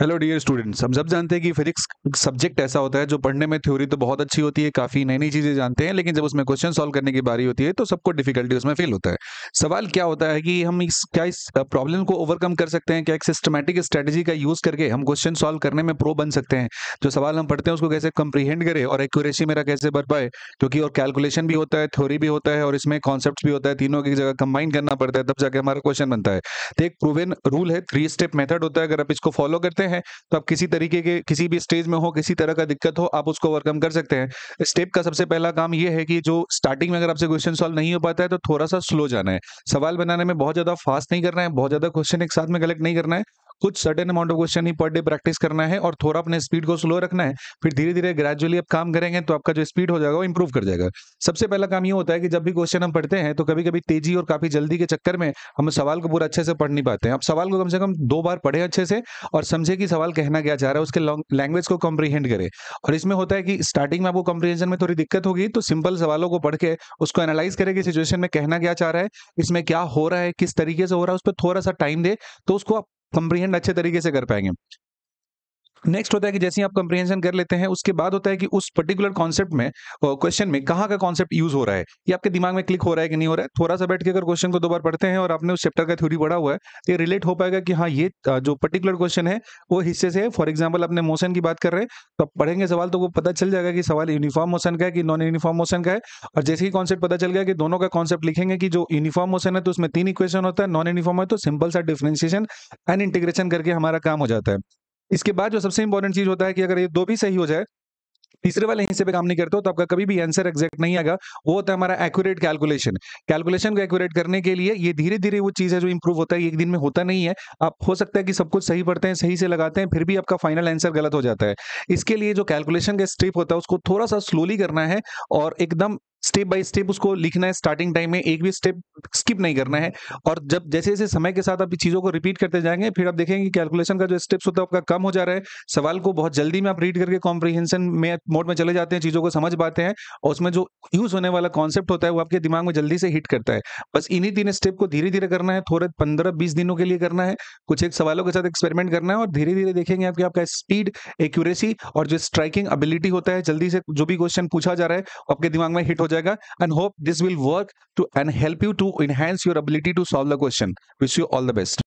hello dear students हम सब जानते हैं कि फिजिक्स सब्जेक्ट ऐसा होता है जो पढ़ने में थ्योरी तो बहुत अच्छी होती है काफ़ी नई नई चीज़ें जानते हैं लेकिन जब उसमें क्वेश्चन सॉल्व करने की बारी होती है तो सबको डिफिकल्टी उसमें फील होता है सवाल क्या होता है कि हम इस क्या इस प्रॉब्लम को ओवरकम कर सकते हैं क्या एक सिस्टमेटिक स्ट्रेटेजी का यूज़ करके हम क्वेश्चन सोल्व करने में प्रो बन सकते हैं जो सवाल हम पढ़ते हैं उसको कैसे कंप्रीहेंड करें और एक्यूरेसी मेरा कैसे बढ़ पाए क्योंकि और कैलकुलेशन भी होता है थ्योरी भी होता है और इसमें कॉन्सेप्ट भी होता है तीनों की जगह कंबाइन करना पड़ता है तब जाके हमारा क्वेश्चन बनता है तो एक प्रूवन रूल है थ्री स्टेप मेथड होता है अगर आप इसको फॉलो करते हैं सकते हैं तो आप किसी तरीके के किसी भी स्टेज में हो किसी तरह का दिक्कत हो आप उसको ओवरकम कर सकते हैं स्टेप का सबसे पहला काम यह है कि जो स्टार्टिंग में अगर आपसे क्वेश्चन सॉल्व नहीं हो पाता है तो थोड़ा सा स्लो जाना है सवाल बनाने में बहुत ज़्यादा फास्ट नहीं करना है बहुत ज़्यादा क्वेश्चन एक साथ में कलेक्ट नहीं करना है कुछ सर्टेन अमाउंट ऑफ क्वेश्चन ही पर डे प्रैक्टिस करना है और थोड़ा अपने स्पीड को स्लो रखना है फिर धीरे धीरे ग्रेजुअली आप काम करेंगे तो आपका जो स्पीड हो जाएगा वो इंप्रूव कर जाएगा सबसे पहला काम ये होता है कि जब भी क्वेश्चन हम पढ़ते हैं तो कभी कभी तेजी और काफी जल्दी के चक्कर में हम सवाल को पूरा अच्छे से पढ़ नहीं पाते हैं आप सवाल को कम से कम दो बार पढ़े अच्छे से और समझे कि सवाल कहना क्या चाह रहा है उसके लैंग्वेज को कॉम्प्रीहेंड करे और इसमें होता है कि स्टार्टिंग में आपको कॉम्प्रीहेंशन में थोड़ी दिक्कत होगी तो सिंपल सवालों को पढ़ के उसको एनालाइज करे कि सिचुएशन में कहना क्या चाह रहा है इसमें क्या हो रहा है किस तरीके से हो रहा है उस पर थोड़ा सा टाइम दे तो उसको आप कंप्रीहेंड अच्छे तरीके से कर पाएंगे नेक्स्ट होता है कि जैसे ही आप कंप्रीहेंशन कर लेते हैं उसके बाद होता है कि उस पर्टिकुलर कॉन्सेप्ट में क्वेश्चन में कहाँ का कॉन्सेप्ट यूज हो रहा है ये आपके दिमाग में क्लिक हो रहा है कि नहीं हो रहा है थोड़ा सा बैठ के अगर क्वेश्चन को दो बार पढ़ते हैं और आपने उस चैप्टर का थ्योरी पढ़ा हुआ है तो ये रिलेट हो पाएगा कि हाँ ये जो पर्टिकुलर क्वेश्चन है वो हिस्से से है फॉर एग्जाम्पल अपने मोशन की बात कर रहे हैं तो पढ़ेंगे सवाल तो वो पता चल जाएगा कि सवाल यूनिफॉर्म मोशन का है कि नॉन यूनिफॉर्म मोशन का है और जैसे ही कॉन्सेप्ट पता चल गया कि दोनों का कॉन्सेप्ट लिखेंगे कि जो यूनिफॉर्म मोशन है तो उसमें तीन इक्वेशन होता है नॉन यूनिफॉर्म है तो सिंपल सा डिफ्रेंसिएशन एंड इंटीग्रेशन करके हमारा काम हो जाता है इसके बाद जो सबसे इंपॉर्टेंट चीज होता है कि अगर ये दो भी सही हो जाए तीसरे वाले हिस्से पे काम नहीं करते हो तो आपका कभी भी आंसर एग्जैक्ट नहीं आएगा वो होता है हमारा एक्यूरेट कैलकुलेशन कैलकुलेशन को एक्यूरेट करने के लिए ये धीरे धीरे वो चीज़ है जो इंप्रूव होता है एक दिन में होता नहीं है आप हो सकता है कि सब कुछ सही पढ़ते हैं सही से लगाते हैं फिर भी आपका फाइनल आंसर गलत हो जाता है इसके लिए जो कैलकुलेशन का स्ट्रिप होता है उसको थोड़ा सा स्लोली करना है और एकदम स्टेप बाय स्टेप उसको लिखना है स्टार्टिंग टाइम में एक भी स्टेप स्किप नहीं करना है और जब जैसे जैसे समय के साथ आप चीज़ों को रिपीट करते जाएंगे फिर आप देखेंगे कैलकुलेशन का जो स्टेप्स होता है आपका कम हो जा रहा है सवाल को बहुत जल्दी में आप रीड करके कॉम्प्रीहेंशन में मोड में चले जाते हैं चीज़ों को समझ पाते हैं और उसमें जो यूज़ होने वाला कॉन्सेप्ट होता है वो आपके दिमाग में जल्दी से हिट करता है बस इन्हीं तीन स्टेप को धीरे धीरे करना है थोड़े पंद्रह बीस दिनों के लिए करना है कुछ एक सवालों के साथ एक्सपेरिमेंट करना है और धीरे धीरे देखेंगे आपके आपका स्पीड एक्यूरेसी और जो स्ट्राइकिंग एबिलिटी होता है जल्दी से जो भी क्वेश्चन पूछा जा रहा है आपके दिमाग में हिट हो and hope this will work to and help you to enhance your ability to solve the question wish you all the best